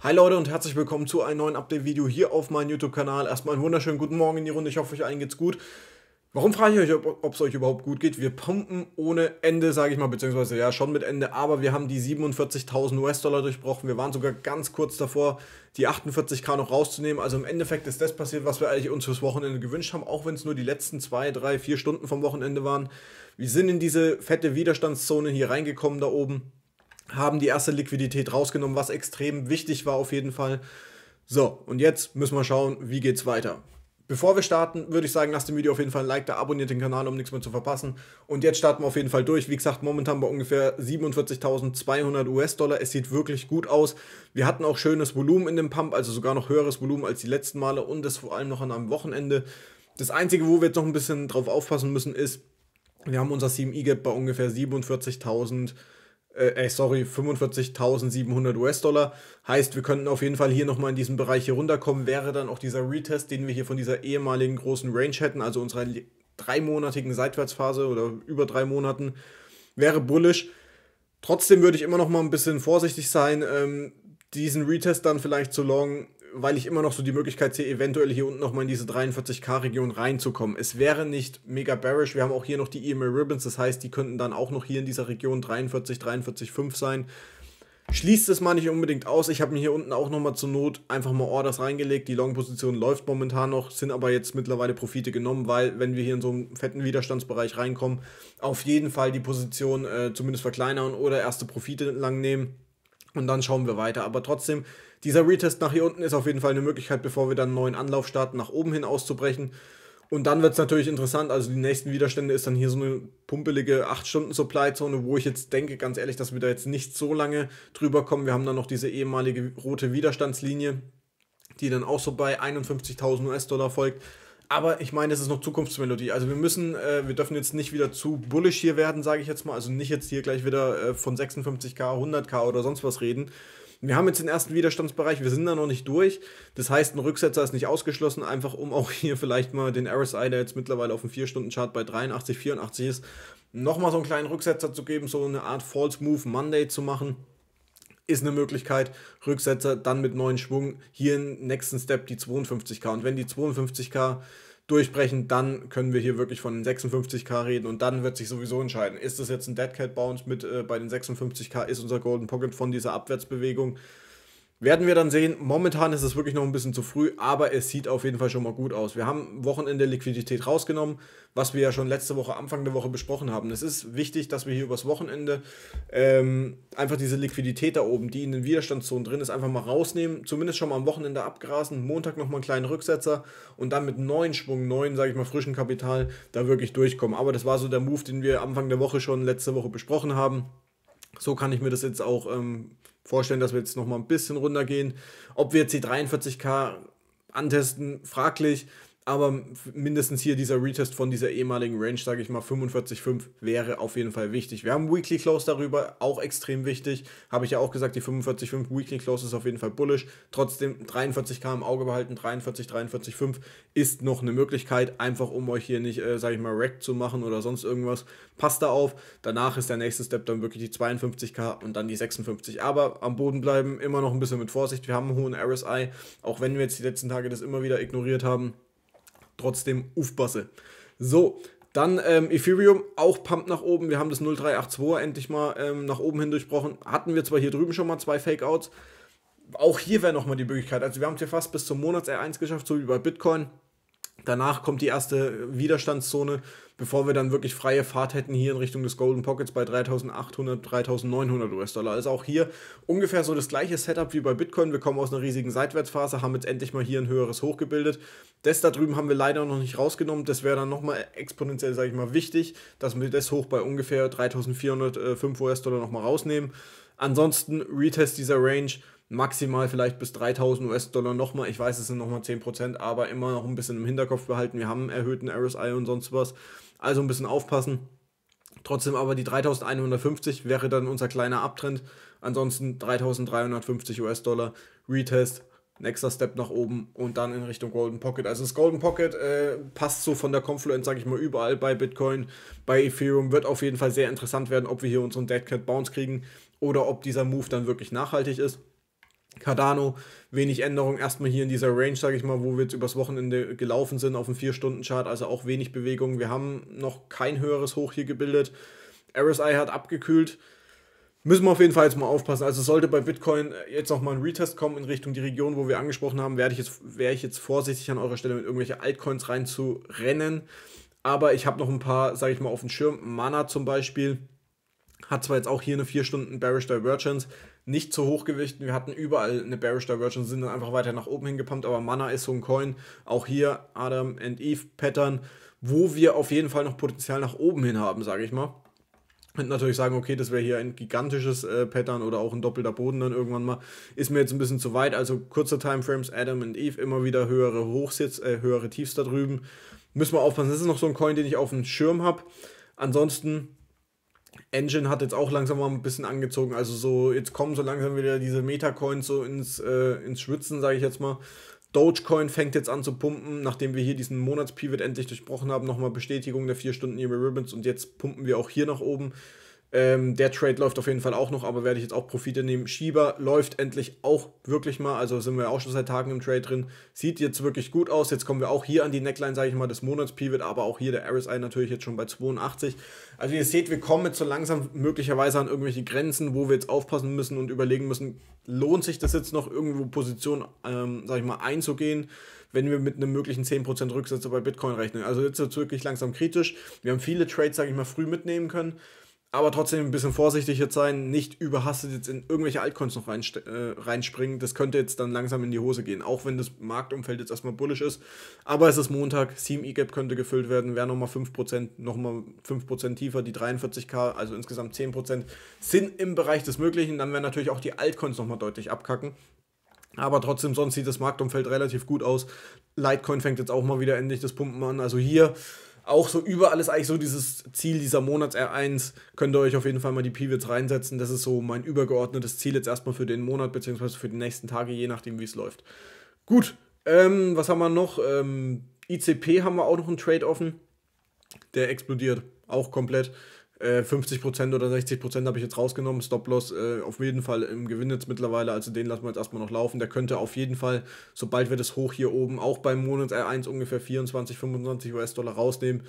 Hi Leute und herzlich willkommen zu einem neuen Update-Video hier auf meinem YouTube-Kanal. Erstmal einen wunderschönen guten Morgen in die Runde. Ich hoffe, euch allen geht's gut. Warum frage ich euch, ob es euch überhaupt gut geht? Wir pumpen ohne Ende, sage ich mal, beziehungsweise ja schon mit Ende, aber wir haben die 47.000 US-Dollar durchbrochen. Wir waren sogar ganz kurz davor, die 48k noch rauszunehmen. Also im Endeffekt ist das passiert, was wir eigentlich uns fürs Wochenende gewünscht haben, auch wenn es nur die letzten zwei, drei, vier Stunden vom Wochenende waren. Wir sind in diese fette Widerstandszone hier reingekommen da oben haben die erste Liquidität rausgenommen, was extrem wichtig war auf jeden Fall. So, und jetzt müssen wir schauen, wie geht's weiter. Bevor wir starten, würde ich sagen, lasst dem Video auf jeden Fall ein Like da, abonniert den Kanal, um nichts mehr zu verpassen. Und jetzt starten wir auf jeden Fall durch. Wie gesagt, momentan bei ungefähr 47.200 US-Dollar. Es sieht wirklich gut aus. Wir hatten auch schönes Volumen in dem Pump, also sogar noch höheres Volumen als die letzten Male und das vor allem noch an einem Wochenende. Das Einzige, wo wir jetzt noch ein bisschen drauf aufpassen müssen, ist, wir haben unser CMI-Gap e bei ungefähr 47.000 äh, ey, sorry, 45.700 US-Dollar. Heißt, wir könnten auf jeden Fall hier nochmal in diesem Bereich hier runterkommen, wäre dann auch dieser Retest, den wir hier von dieser ehemaligen großen Range hätten, also unserer dreimonatigen Seitwärtsphase oder über drei Monaten, wäre bullish. Trotzdem würde ich immer noch mal ein bisschen vorsichtig sein, ähm, diesen Retest dann vielleicht zu longen weil ich immer noch so die Möglichkeit sehe, eventuell hier unten nochmal in diese 43k-Region reinzukommen. Es wäre nicht mega bearish. Wir haben auch hier noch die EMA Ribbons, das heißt, die könnten dann auch noch hier in dieser Region 43, 43,5 sein. Schließt es mal nicht unbedingt aus. Ich habe mir hier unten auch nochmal zur Not einfach mal Orders reingelegt. Die Long-Position läuft momentan noch, sind aber jetzt mittlerweile Profite genommen, weil wenn wir hier in so einen fetten Widerstandsbereich reinkommen, auf jeden Fall die Position äh, zumindest verkleinern oder erste Profite lang nehmen und dann schauen wir weiter. Aber trotzdem, dieser Retest nach hier unten ist auf jeden Fall eine Möglichkeit, bevor wir dann einen neuen Anlauf starten, nach oben hin auszubrechen. Und dann wird es natürlich interessant. Also die nächsten Widerstände ist dann hier so eine pumpelige 8-Stunden-Supply-Zone, wo ich jetzt denke, ganz ehrlich, dass wir da jetzt nicht so lange drüber kommen. Wir haben dann noch diese ehemalige rote Widerstandslinie, die dann auch so bei 51.000 US-Dollar folgt. Aber ich meine, es ist noch Zukunftsmelodie. Also wir müssen, äh, wir dürfen jetzt nicht wieder zu bullish hier werden, sage ich jetzt mal. Also nicht jetzt hier gleich wieder äh, von 56k, 100k oder sonst was reden. Wir haben jetzt den ersten Widerstandsbereich, wir sind da noch nicht durch. Das heißt, ein Rücksetzer ist nicht ausgeschlossen, einfach um auch hier vielleicht mal den RSI, der jetzt mittlerweile auf dem 4-Stunden-Chart bei 83, 84 ist, nochmal so einen kleinen Rücksetzer zu geben, so eine Art False Move Monday zu machen ist eine Möglichkeit. Rücksetzer dann mit neuen Schwung. Hier im nächsten Step die 52k. Und wenn die 52k durchbrechen, dann können wir hier wirklich von 56k reden und dann wird sich sowieso entscheiden, ist das jetzt ein Deadcat Bounce mit äh, bei den 56k, ist unser Golden Pocket von dieser Abwärtsbewegung werden wir dann sehen. Momentan ist es wirklich noch ein bisschen zu früh, aber es sieht auf jeden Fall schon mal gut aus. Wir haben Wochenende Liquidität rausgenommen, was wir ja schon letzte Woche, Anfang der Woche besprochen haben. Es ist wichtig, dass wir hier übers Wochenende ähm, einfach diese Liquidität da oben, die in den Widerstandszonen drin ist, einfach mal rausnehmen. Zumindest schon mal am Wochenende abgrasen, Montag nochmal einen kleinen Rücksetzer und dann mit neuen Schwung, neuen, sage ich mal, frischen Kapital da wirklich durchkommen. Aber das war so der Move, den wir Anfang der Woche schon letzte Woche besprochen haben. So kann ich mir das jetzt auch ähm, vorstellen, dass wir jetzt nochmal ein bisschen runtergehen. Ob wir jetzt die 43k antesten, fraglich aber mindestens hier dieser Retest von dieser ehemaligen Range, sage ich mal, 45,5 wäre auf jeden Fall wichtig. Wir haben Weekly Close darüber, auch extrem wichtig. Habe ich ja auch gesagt, die 45,5 Weekly Close ist auf jeden Fall bullish. Trotzdem 43k im Auge behalten, 43, 43,5 ist noch eine Möglichkeit, einfach um euch hier nicht, äh, sage ich mal, wreck zu machen oder sonst irgendwas. Passt da auf. Danach ist der nächste Step dann wirklich die 52k und dann die 56. Aber am Boden bleiben, immer noch ein bisschen mit Vorsicht. Wir haben einen hohen RSI, auch wenn wir jetzt die letzten Tage das immer wieder ignoriert haben trotzdem aufpassen. So, dann ähm, Ethereum, auch Pump nach oben. Wir haben das 0382 endlich mal ähm, nach oben hin durchbrochen. Hatten wir zwar hier drüben schon mal zwei Fakeouts. Auch hier wäre nochmal die Möglichkeit. Also wir haben es hier fast bis zum Monats R1 geschafft, so wie bei Bitcoin. Danach kommt die erste Widerstandszone, bevor wir dann wirklich freie Fahrt hätten hier in Richtung des Golden Pockets bei 3800, 3900 US-Dollar. Also auch hier ungefähr so das gleiche Setup wie bei Bitcoin. Wir kommen aus einer riesigen Seitwärtsphase, haben jetzt endlich mal hier ein höheres Hoch gebildet. Das da drüben haben wir leider noch nicht rausgenommen. Das wäre dann nochmal exponentiell, sage ich mal, wichtig, dass wir das Hoch bei ungefähr 3405 US-Dollar nochmal rausnehmen. Ansonsten Retest dieser Range maximal vielleicht bis 3000 US-Dollar nochmal. Ich weiß, es sind nochmal 10%, aber immer noch ein bisschen im Hinterkopf behalten. Wir haben einen erhöhten RSI und sonst was. Also ein bisschen aufpassen. Trotzdem aber die 3150 wäre dann unser kleiner Abtrend. Ansonsten 3350 US-Dollar, Retest, nächster Step nach oben und dann in Richtung Golden Pocket. Also das Golden Pocket äh, passt so von der Confluence, sage ich mal, überall bei Bitcoin, bei Ethereum. Wird auf jeden Fall sehr interessant werden, ob wir hier unseren Dead Cat Bounce kriegen oder ob dieser Move dann wirklich nachhaltig ist. Cardano, wenig Änderung erstmal hier in dieser Range, sage ich mal, wo wir jetzt übers Wochenende gelaufen sind auf dem 4-Stunden-Chart, also auch wenig Bewegung. Wir haben noch kein höheres Hoch hier gebildet. RSI hat abgekühlt. Müssen wir auf jeden Fall jetzt mal aufpassen. Also sollte bei Bitcoin jetzt nochmal ein Retest kommen in Richtung die Region, wo wir angesprochen haben, werde ich jetzt, wäre ich jetzt vorsichtig an eurer Stelle mit irgendwelchen Altcoins reinzurennen. Aber ich habe noch ein paar, sage ich mal, auf dem Schirm. Mana zum Beispiel hat zwar jetzt auch hier eine 4 Stunden Bearish Divergence, nicht zu Hochgewichten. Wir hatten überall eine Bearish Divergence, sind dann einfach weiter nach oben hingepumpt, aber Mana ist so ein Coin. Auch hier Adam and Eve Pattern, wo wir auf jeden Fall noch Potenzial nach oben hin haben, sage ich mal. Könnte natürlich sagen, okay, das wäre hier ein gigantisches äh, Pattern oder auch ein doppelter Boden dann irgendwann mal. Ist mir jetzt ein bisschen zu weit. Also kurze Timeframes, Adam und Eve, immer wieder höhere Hochs äh, höhere Tiefs da drüben. Müssen wir aufpassen. Das ist noch so ein Coin, den ich auf dem Schirm habe. Ansonsten Engine hat jetzt auch langsam mal ein bisschen angezogen. Also so, jetzt kommen so langsam wieder diese Meta-Coins so ins, äh, ins Schwitzen, sage ich jetzt mal. Dogecoin fängt jetzt an zu pumpen, nachdem wir hier diesen Monatspivot endlich durchbrochen haben. Nochmal Bestätigung der 4 Stunden Euro Ribbons und jetzt pumpen wir auch hier nach oben. Ähm, der Trade läuft auf jeden Fall auch noch, aber werde ich jetzt auch Profite nehmen. Schieber läuft endlich auch wirklich mal, also sind wir ja auch schon seit Tagen im Trade drin. Sieht jetzt wirklich gut aus. Jetzt kommen wir auch hier an die Neckline, sage ich mal, des Monats Pivot, aber auch hier der RSI natürlich jetzt schon bei 82. Also ihr seht, wir kommen jetzt so langsam möglicherweise an irgendwelche Grenzen, wo wir jetzt aufpassen müssen und überlegen müssen, lohnt sich das jetzt noch irgendwo Position, ähm, sage ich mal, einzugehen wenn wir mit einem möglichen 10% Rücksetzer bei Bitcoin rechnen. Also jetzt wird es wirklich langsam kritisch. Wir haben viele Trades, sage ich mal, früh mitnehmen können aber trotzdem ein bisschen vorsichtig jetzt sein, nicht überhastet jetzt in irgendwelche Altcoins noch rein, äh, reinspringen. Das könnte jetzt dann langsam in die Hose gehen, auch wenn das Marktumfeld jetzt erstmal bullish ist. Aber es ist Montag, Seam E-Gap könnte gefüllt werden, wäre nochmal 5%, nochmal 5% tiefer, die 43k, also insgesamt 10% sind im Bereich des Möglichen. Dann werden natürlich auch die Altcoins nochmal deutlich abkacken. Aber trotzdem, sonst sieht das Marktumfeld relativ gut aus. Litecoin fängt jetzt auch mal wieder endlich das Pumpen an. Also hier auch so überall ist eigentlich so dieses Ziel dieser Monats R1. Könnt ihr euch auf jeden Fall mal die Pivots reinsetzen. Das ist so mein übergeordnetes Ziel jetzt erstmal für den Monat, beziehungsweise für die nächsten Tage, je nachdem, wie es läuft. Gut, ähm, was haben wir noch? Ähm, ICP haben wir auch noch einen Trade offen. Der explodiert auch komplett. 50% äh, oder 60% habe ich jetzt rausgenommen. Stop-Loss äh, auf jeden Fall im Gewinn jetzt mittlerweile. Also den lassen wir jetzt erstmal noch laufen. Der könnte auf jeden Fall, sobald wir das hoch hier oben auch beim Monats R1 äh, ungefähr 24, 25 US-Dollar rausnehmen,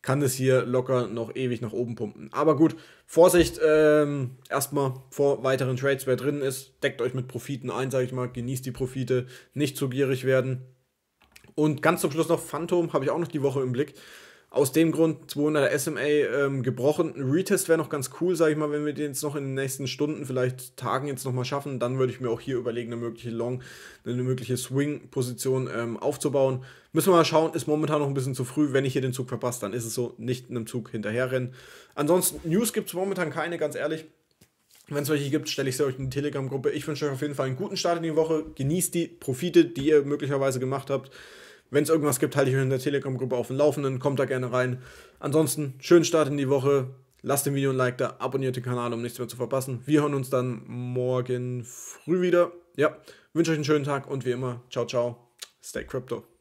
kann es hier locker noch ewig nach oben pumpen. Aber gut, Vorsicht ähm, erstmal vor weiteren Trades. Wer drin ist, deckt euch mit Profiten ein, sage ich mal. Genießt die Profite, nicht zu gierig werden. Und ganz zum Schluss noch Phantom, habe ich auch noch die Woche im Blick aus dem Grund 200 SMA ähm, gebrochen. Ein Retest wäre noch ganz cool, sage ich mal, wenn wir den jetzt noch in den nächsten Stunden, vielleicht Tagen jetzt nochmal schaffen. Dann würde ich mir auch hier überlegen, eine mögliche Long, eine mögliche Swing-Position ähm, aufzubauen. Müssen wir mal schauen, ist momentan noch ein bisschen zu früh. Wenn ich hier den Zug verpasse, dann ist es so, nicht einem Zug hinterherrennen. Ansonsten, News gibt es momentan keine, ganz ehrlich. Wenn es welche gibt, stelle ich sie euch in die Telegram-Gruppe. Ich wünsche euch auf jeden Fall einen guten Start in die Woche. Genießt die Profite, die ihr möglicherweise gemacht habt. Wenn es irgendwas gibt, halte ich euch in der Telegram-Gruppe auf dem Laufenden. Kommt da gerne rein. Ansonsten, schönen Start in die Woche. Lasst dem Video ein Like da, abonniert den Kanal, um nichts mehr zu verpassen. Wir hören uns dann morgen früh wieder. Ja, wünsche euch einen schönen Tag und wie immer, ciao, ciao. Stay Crypto.